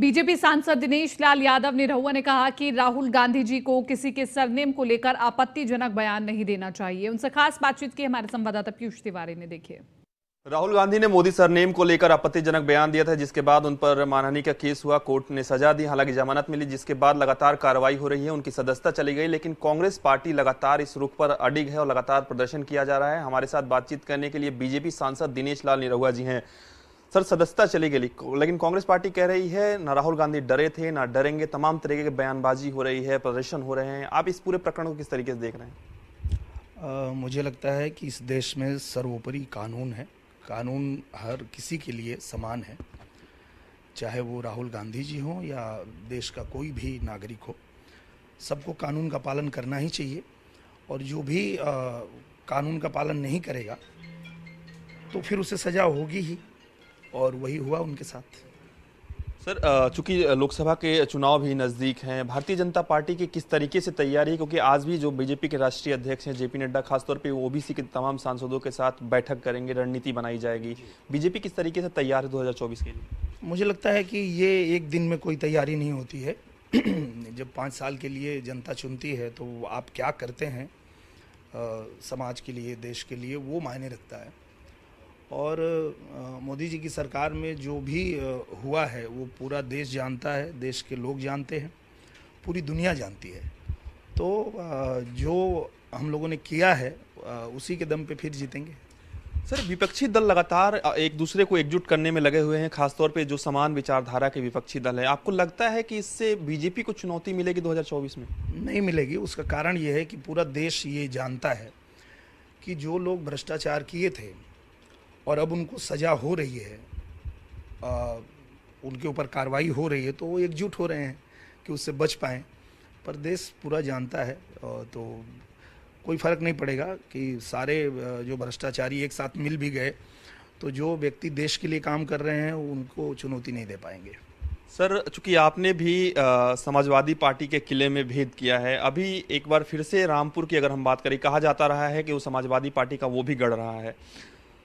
BJP सांसद दिनेश लाल यादव निरहुआ ने कहा कि राहुल गांधी जी को किसी के सरनेम को लेकर आपत्तिजनक बयान नहीं देना चाहिए उनसे खास बातचीत की हमारे संवाददाता पीयूष तिवारी ने देखिए राहुल गांधी ने मोदी सरनेम को लेकर आपत्तिजनक बयान दिया था जिसके बाद उन पर मानहानी का केस हुआ कोर्ट ने सजा दी हालांकि जमानत मिली जिसके बाद लगातार कार्रवाई हो रही है उनकी सदस्यता चली गई लेकिन कांग्रेस पार्टी लगातार इस रुख पर अडिग है और लगातार प्रदर्शन किया जा रहा है हमारे साथ बातचीत करने के लिए बीजेपी सांसद दिनेश लाल निरहुआ जी हैं सर सदस्यता चली गई लेकिन कांग्रेस पार्टी कह रही है ना राहुल गांधी डरे थे ना डरेंगे तमाम तरीके की बयानबाजी हो रही है प्रदर्शन हो रहे हैं आप इस पूरे प्रकरण को किस तरीके से देख रहे हैं आ, मुझे लगता है कि इस देश में सर्वोपरि कानून है कानून हर किसी के लिए समान है चाहे वो राहुल गांधी जी हों या देश का कोई भी नागरिक हो सबको कानून का पालन करना ही चाहिए और जो भी आ, कानून का पालन नहीं करेगा तो फिर उसे सजा होगी ही और वही हुआ उनके साथ सर चूंकि लोकसभा के चुनाव भी नज़दीक हैं भारतीय जनता पार्टी की किस तरीके से तैयारी है क्योंकि आज भी जो बीजेपी के राष्ट्रीय अध्यक्ष हैं जेपी नड्डा खासतौर पे ओबीसी के तमाम सांसदों के साथ बैठक करेंगे रणनीति बनाई जाएगी बीजेपी किस तरीके से तैयार है दो के लिए मुझे लगता है कि ये एक दिन में कोई तैयारी नहीं होती है जब पाँच साल के लिए जनता चुनती है तो आप क्या करते हैं आ, समाज के लिए देश के लिए वो मायने रखता है और मोदी जी की सरकार में जो भी हुआ है वो पूरा देश जानता है देश के लोग जानते हैं पूरी दुनिया जानती है तो जो हम लोगों ने किया है उसी के दम पे फिर जीतेंगे सर विपक्षी दल लगातार एक दूसरे को एकजुट करने में लगे हुए हैं खासतौर पे जो समान विचारधारा के विपक्षी दल है आपको लगता है कि इससे बीजेपी को चुनौती मिलेगी 2024 में नहीं मिलेगी उसका कारण ये है कि पूरा देश ये जानता है कि जो लोग भ्रष्टाचार किए थे और अब उनको सज़ा हो रही है आ, उनके ऊपर कार्रवाई हो रही है तो वो एकजुट हो रहे हैं कि उससे बच पाएँ पर देश पूरा जानता है तो कोई फ़र्क नहीं पड़ेगा कि सारे जो भ्रष्टाचारी एक साथ मिल भी गए तो जो व्यक्ति देश के लिए काम कर रहे हैं उनको चुनौती नहीं दे पाएंगे सर चूंकि आपने भी आ, समाजवादी पार्टी के किले में भेद किया है अभी एक बार फिर से रामपुर की अगर हम बात करें कहा जाता रहा है कि वो समाजवादी पार्टी का वो भी गढ़ रहा है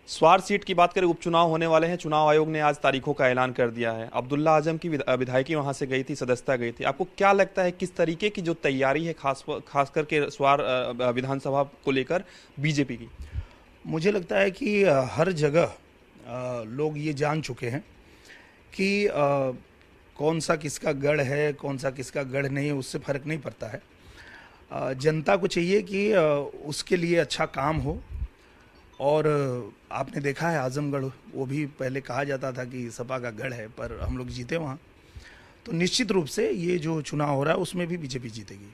स्वार सीट की बात करें उपचुनाव होने वाले हैं चुनाव आयोग ने आज तारीखों का ऐलान कर दिया है अब्दुल्ला आजम की विधायकी वहां से गई थी सदस्यता गई थी आपको क्या लगता है किस तरीके की जो तैयारी है खास खास करके स्वार विधानसभा को लेकर बीजेपी की मुझे लगता है कि हर जगह लोग ये जान चुके हैं कि कौन सा किसका गढ़ है कौन सा किसका गढ़ नहीं है उससे फ़र्क नहीं पड़ता है जनता को चाहिए कि उसके लिए अच्छा काम हो और आपने देखा है आजमगढ़ वो भी पहले कहा जाता था कि सपा का गढ़ है पर हम लोग जीते वहाँ तो निश्चित रूप से ये जो चुनाव हो रहा है उसमें भी बीजेपी जीतेगी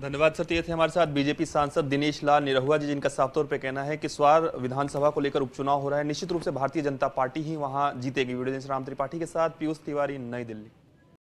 धन्यवाद सर तो ये थे हमारे साथ बीजेपी सांसद दिनेश लाल निरहुआ जी जिनका साफ तौर पर कहना है कि स्वार विधानसभा को लेकर उपचुनाव हो रहा है निश्चित रूप से भारतीय जनता पार्टी ही वहां जीतेगी वीडियो राम त्रिपाठी के साथ पीयूष तिवारी नई दिल्ली